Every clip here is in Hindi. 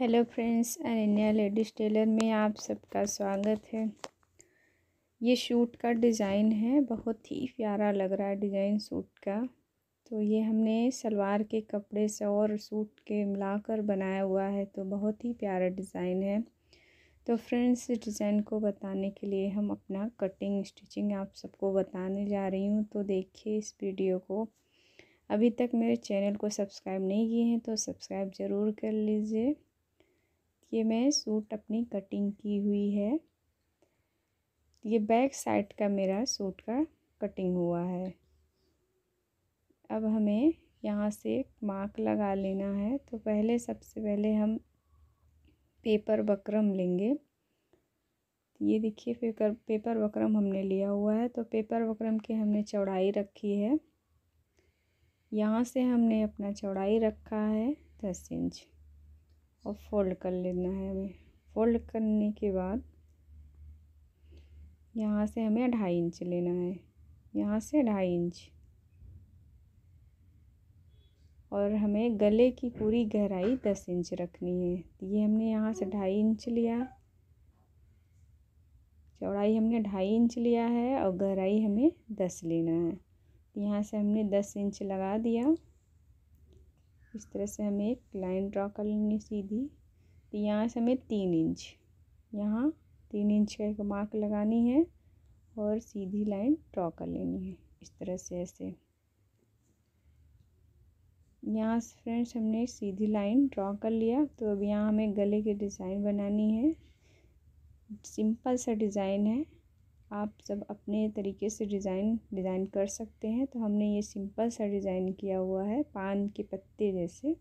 hello friends Ananya ladies tailor में आप सबका स्वागत है ये सूट का डिज़ाइन है बहुत ही प्यारा लग रहा है डिज़ाइन सूट का तो ये हमने सलवार के कपड़े से और सूट के मिलाकर बनाया हुआ है तो बहुत ही प्यारा डिज़ाइन है तो फ्रेंड्स इस डिज़ाइन को बताने के लिए हम अपना कटिंग स्टिचिंग आप सबको बताने जा रही हूँ तो देखिए इस वीडियो को अभी तक मेरे चैनल को सब्सक्राइब नहीं किए हैं तो सब्सक्राइब ज़रूर कर लीजिए ये मैं सूट अपनी कटिंग की हुई है ये बैक साइड का मेरा सूट का कटिंग हुआ है अब हमें यहाँ से मार्क लगा लेना है तो पहले सबसे पहले हम पेपर बकरम लेंगे ये देखिए पेपर पेपर बकरम हमने लिया हुआ है तो पेपर बकरम की हमने चौड़ाई रखी है यहाँ से हमने अपना चौड़ाई रखा है दस इंच और फोल्ड कर लेना है हमें फोल्ड करने के बाद यहाँ से हमें ढाई इंच लेना है यहाँ से ढाई इंच और हमें गले की पूरी गहराई दस इंच रखनी है ये हमने यहाँ से ढाई इंच लिया चौड़ाई हमने ढाई इंच लिया है और गहराई हमें दस लेना है यहाँ से हमने दस इंच लगा दिया इस तरह से हमें एक लाइन ड्रा कर लेंगे सीधी तो यहाँ से हमें तीन इंच यहाँ तीन इंच का एक मार्क लगानी है और सीधी लाइन ड्रा कर लेनी है इस तरह से ऐसे यहाँ से फ्रेंड्स हमने सीधी लाइन ड्रा कर लिया तो अब यहाँ हमें गले की डिज़ाइन बनानी है सिंपल सा डिज़ाइन है आप सब अपने तरीके से डिज़ाइन डिज़ाइन कर सकते हैं तो हमने ये सिंपल सा डिज़ाइन किया हुआ है पान के पत्ते जैसे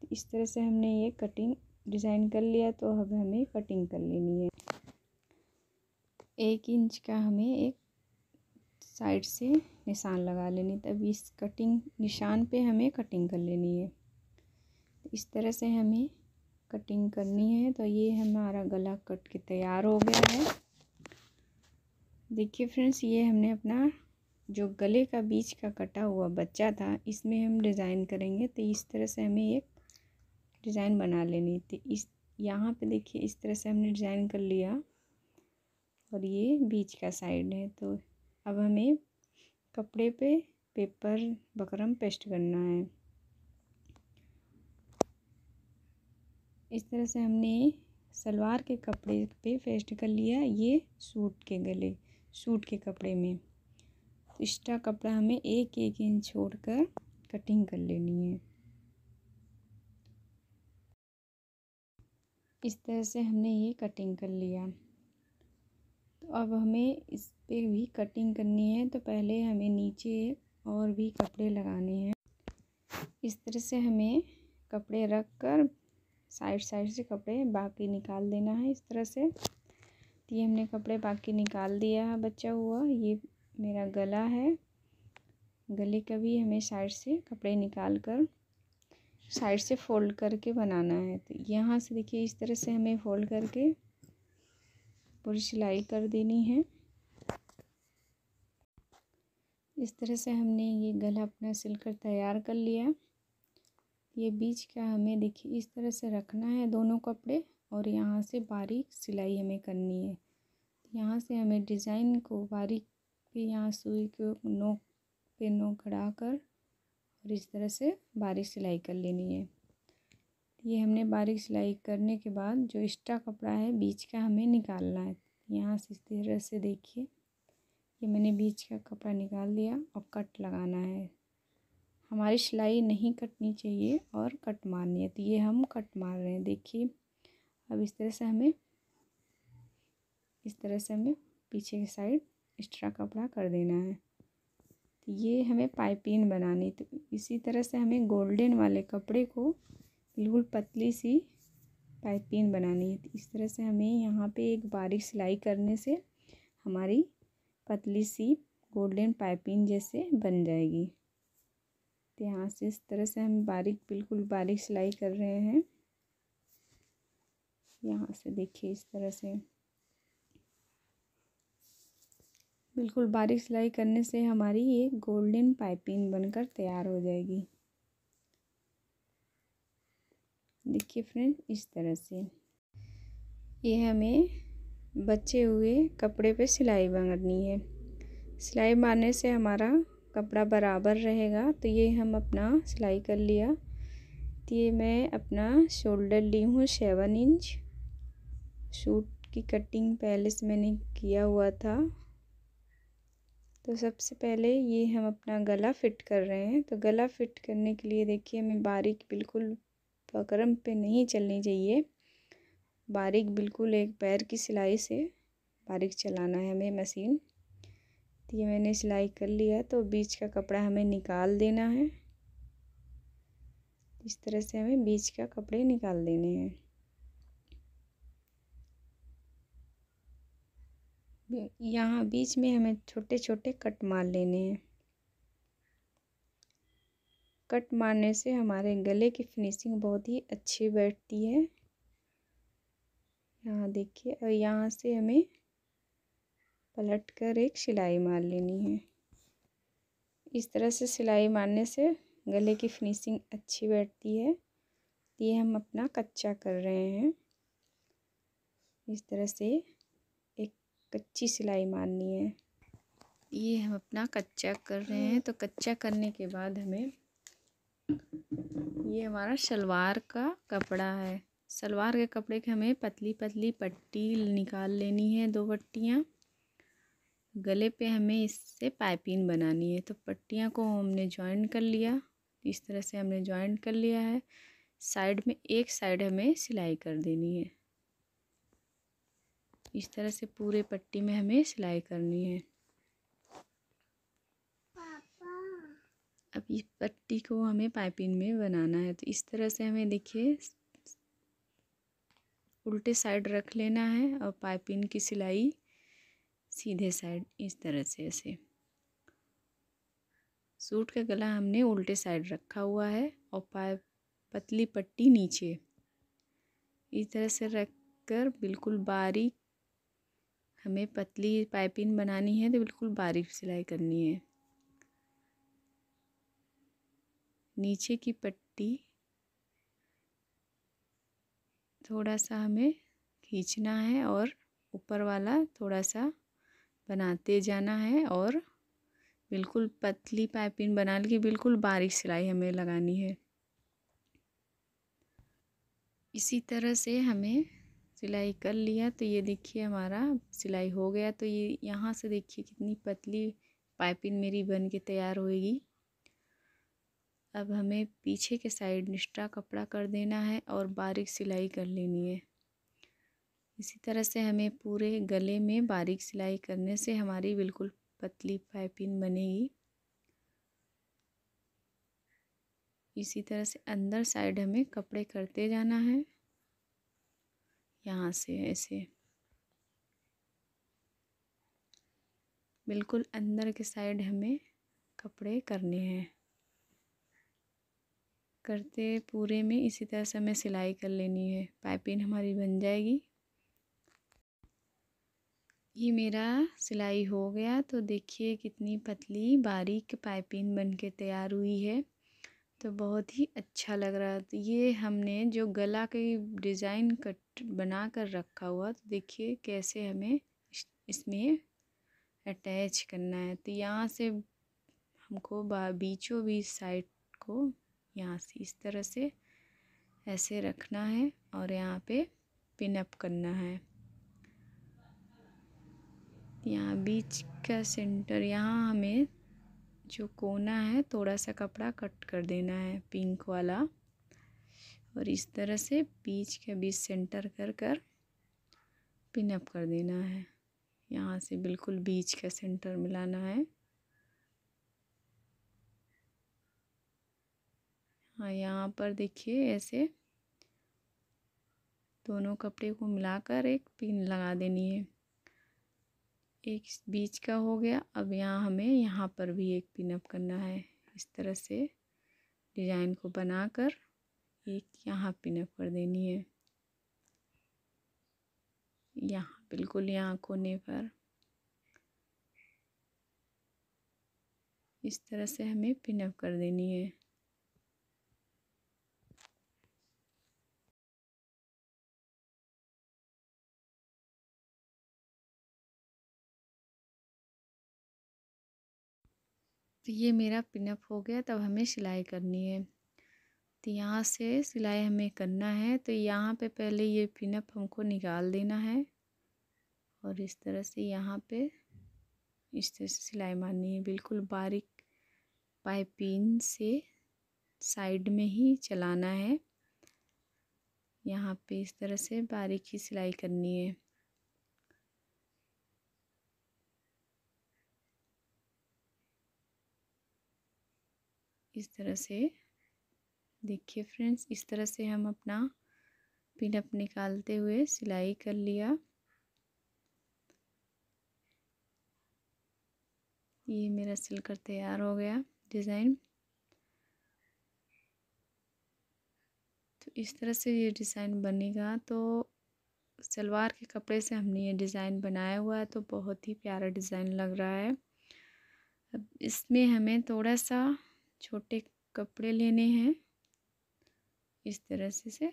तो इस तरह से हमने ये कटिंग डिज़ाइन कर लिया तो अब हमें कटिंग कर लेनी है एक इंच का हमें एक साइड से निशान लगा लेनी तब इस कटिंग निशान पे हमें कटिंग कर लेनी है इस तरह से हमें कटिंग करनी है तो ये हमारा गला कट के तैयार हो गया है देखिए फ्रेंड्स ये हमने अपना जो गले का बीच का कटा हुआ बच्चा था इसमें हम डिज़ाइन करेंगे तो इस तरह से हमें एक डिज़ाइन बना लेनी थी तो इस यहाँ पे देखिए इस तरह से हमने डिज़ाइन कर लिया और ये बीच का साइड है तो अब हमें कपड़े पे पेपर बकरम पेस्ट करना है इस तरह से हमने सलवार के कपड़े पे फेस्ट कर लिया ये सूट के गले सूट के कपड़े में एक्स्ट्रा कपड़ा हमें एक एक इंच छोड़कर कटिंग कर लेनी है इस तरह से हमने ये कटिंग कर लिया तो अब हमें इस पर भी कटिंग करनी है तो पहले हमें नीचे और भी कपड़े लगाने हैं इस तरह से हमें कपड़े रख कर साइड साइड से कपड़े बाकी निकाल देना है इस तरह से तो ये हमने कपड़े बाकी निकाल दिया है बच्चा हुआ ये मेरा गला है गले का भी हमें साइड से कपड़े निकाल कर साइड से फोल्ड करके बनाना है तो यहाँ से देखिए इस तरह से हमें फोल्ड करके पूरी सिलाई कर देनी है इस तरह से हमने ये गला अपना सिलकर तैयार कर लिया ये बीच का हमें देखिए इस तरह से रखना है दोनों कपड़े और यहाँ से बारीक सिलाई हमें करनी है यहाँ से हमें डिज़ाइन को बारीक पे यहाँ सुई को नोक पे नोक खड़ा कर और इस तरह से बारीक सिलाई कर लेनी है ये हमने बारीक सिलाई करने के बाद जो एक्स्ट्रा कपड़ा है बीच का हमें निकालना है यहाँ से इस तरह से देखिए ये मैंने बीच का कपड़ा निकाल लिया और कट लगाना है हमारी सिलाई नहीं कटनी चाहिए और कट मारनी है तो ये हम कट मार रहे हैं देखिए अब इस तरह से हमें इस तरह से हमें पीछे की साइड एक्स्ट्रा कपड़ा कर देना है तो ये हमें पाइपिंग बनानी तो इसी तरह से हमें गोल्डन वाले कपड़े को बिल्कुल पतली सी पाइपिंग बनानी है तो इस तरह से हमें यहाँ पे एक बारीक सिलाई करने से हमारी पतली सी गोल्डन पाइपिंग जैसे बन जाएगी सकते यहाँ से इस तरह से हम बारीक बिल्कुल बारीक सिलाई कर रहे हैं यहाँ से देखिए इस तरह से बिल्कुल बारीक सिलाई करने से हमारी ये गोल्डन पाइपिंग बनकर तैयार हो जाएगी देखिए फ्रेंड इस तरह से ये हमें बचे हुए कपड़े पे सिलाई मारनी है सिलाई मारने से हमारा कपड़ा बराबर रहेगा तो ये हम अपना सिलाई कर लिया तो ये मैं अपना शोल्डर ली हूँ सेवन इंच सूट की कटिंग पहले से मैंने किया हुआ था तो सबसे पहले ये हम अपना गला फिट कर रहे हैं तो गला फिट करने के लिए देखिए हमें बारीक बिल्कुल बकरम पे नहीं चलनी चाहिए बारीक बिल्कुल एक पैर की सिलाई से बारीक चलाना है हमें मशीन तो ये मैंने सिलाई कर लिया तो बीच का कपड़ा हमें निकाल देना है इस तरह से हमें बीच का कपड़े निकाल देने हैं यहाँ बीच में हमें छोटे छोटे कट मार लेने हैं कट मारने से हमारे गले की फिनिशिंग बहुत ही अच्छी बैठती है यहाँ देखिए और यहाँ से हमें पलट कर एक सिलाई मार लेनी है इस तरह से सिलाई मारने से गले की फिनिशिंग अच्छी बैठती है ये हम अपना कच्चा कर रहे हैं इस तरह से एक कच्ची सिलाई मारनी है ये हम अपना कच्चा कर रहे हैं तो कच्चा करने के बाद हमें ये हमारा शलवार का कपड़ा है सलवार के कपड़े के हमें पतली पतली पट्टी निकाल लेनी है दो पट्टियाँ गले पे हमें इससे पाइपिंग बनानी है तो पट्टियाँ को हमने ज्वाइन कर लिया इस तरह से हमने ज्वाइन कर लिया है साइड में एक साइड हमें सिलाई कर देनी है इस तरह से पूरे पट्टी में हमें सिलाई करनी है अब इस पट्टी को हमें पाइपिंग में बनाना है तो इस तरह से हमें देखिए उल्टे साइड रख लेना है और पाइपिंग की सिलाई सीधे साइड इस तरह से ऐसे सूट का गला हमने उल्टे साइड रखा हुआ है और पाए पतली पट्टी नीचे इस तरह से रख कर बिल्कुल बारीक हमें पतली पाइपिंग बनानी है तो बिल्कुल बारीक सिलाई करनी है नीचे की पट्टी थोड़ा सा हमें खींचना है और ऊपर वाला थोड़ा सा बनाते जाना है और बिल्कुल पतली पाइपिंग बना ली बिल्कुल बारीक सिलाई हमें लगानी है इसी तरह से हमें सिलाई कर लिया तो ये देखिए हमारा सिलाई हो गया तो ये यहाँ से देखिए कितनी पतली पाइपिंग मेरी बन के तैयार होएगी अब हमें पीछे के साइड निष्ठा कपड़ा कर देना है और बारीक सिलाई कर लेनी है इसी तरह से हमें पूरे गले में बारीक सिलाई करने से हमारी बिल्कुल पतली पाइपिंग बनेगी इसी तरह से अंदर साइड हमें कपड़े करते जाना है यहाँ से ऐसे बिल्कुल अंदर के साइड हमें कपड़े करने हैं करते पूरे में इसी तरह से हमें सिलाई कर लेनी है पाइपिंग हमारी बन जाएगी ये मेरा सिलाई हो गया तो देखिए कितनी पतली बारीक पाइपिंग बन के तैयार हुई है तो बहुत ही अच्छा लग रहा था तो ये हमने जो गला के डिज़ाइन कट बना कर रखा हुआ तो देखिए कैसे हमें इसमें अटैच करना है तो यहाँ से हमको बीचों बीच साइड को यहाँ से इस तरह से ऐसे रखना है और यहाँ पे पिन अप करना है यहाँ बीच का सेंटर यहाँ हमें जो कोना है थोड़ा सा कपड़ा कट कर देना है पिंक वाला और इस तरह से बीच के बीच सेंटर कर कर पिनअप कर देना है यहाँ से बिल्कुल बीच का सेंटर मिलाना है हाँ यहाँ पर देखिए ऐसे दोनों कपड़े को मिलाकर एक पिन लगा देनी है एक बीच का हो गया अब यहाँ हमें यहाँ पर भी एक पिनअप करना है इस तरह से डिज़ाइन को बनाकर एक यहाँ पिनअप कर देनी है यहाँ बिल्कुल यहाँ कोने पर इस तरह से हमें पिनअप कर देनी है तो ये मेरा पिनअप हो गया तब हमें सिलाई करनी है तो यहाँ से सिलाई हमें करना है तो यहाँ पे पहले ये पिनअप हमको निकाल देना है और इस तरह से यहाँ पे इस तरह से सिलाई मारनी है बिल्कुल बारीक पाइपिन से साइड में ही चलाना है यहाँ पे इस तरह से बारीक ही सिलाई करनी है इस तरह से देखिए फ्रेंड्स इस तरह से हम अपना पिनअप निकालते हुए सिलाई कर लिया ये मेरा सिलकर तैयार हो गया डिज़ाइन तो इस तरह से ये डिज़ाइन बनेगा तो सलवार के कपड़े से हमने ये डिज़ाइन बनाया हुआ है तो बहुत ही प्यारा डिज़ाइन लग रहा है अब इसमें हमें थोड़ा सा छोटे कपड़े लेने हैं इस तरह से से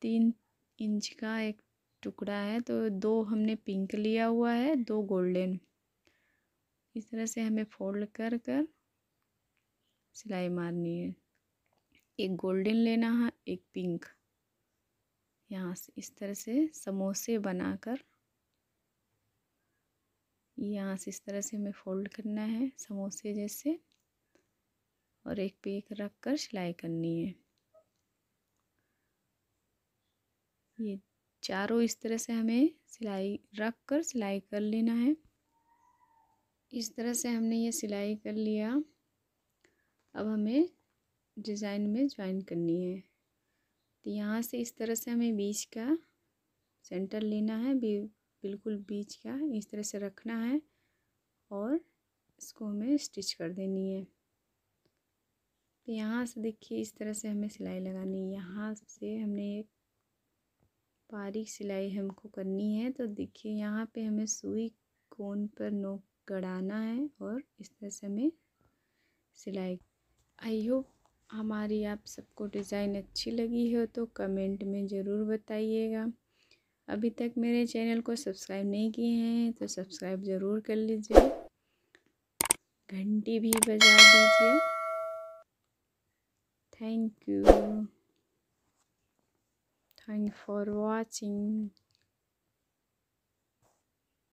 तीन इंच का एक टुकड़ा है तो दो हमने पिंक लिया हुआ है दो गोल्डन इस तरह से हमें फोल्ड कर कर सिलाई मारनी है एक गोल्डन लेना है एक पिंक यहाँ से इस तरह से समोसे बनाकर यहाँ से इस तरह से हमें फोल्ड करना है समोसे जैसे और एक पे एक रख कर सिलाई करनी है ये चारों इस तरह से हमें सिलाई रख कर सिलाई कर लेना है इस तरह से हमने ये सिलाई कर लिया अब हमें डिज़ाइन में ज्वाइन करनी है तो यहाँ से इस तरह से हमें बीच का सेंटर लेना है बिल्कुल बीच का इस तरह से रखना है और इसको हमें स्टिच कर देनी है तो यहाँ से देखिए इस तरह से हमें सिलाई लगानी है यहाँ से हमने एक बारीक सिलाई हमको करनी है तो देखिए यहाँ पे हमें सुई कोन पर नोक गड़ाना है और इस तरह से हमें सिलाई आई होप हमारी आप सबको डिज़ाइन अच्छी लगी हो तो कमेंट में ज़रूर बताइएगा अभी तक मेरे चैनल को सब्सक्राइब नहीं किए हैं तो सब्सक्राइब ज़रूर कर लीजिए घंटी भी बजा दीजिए thank you thank for watching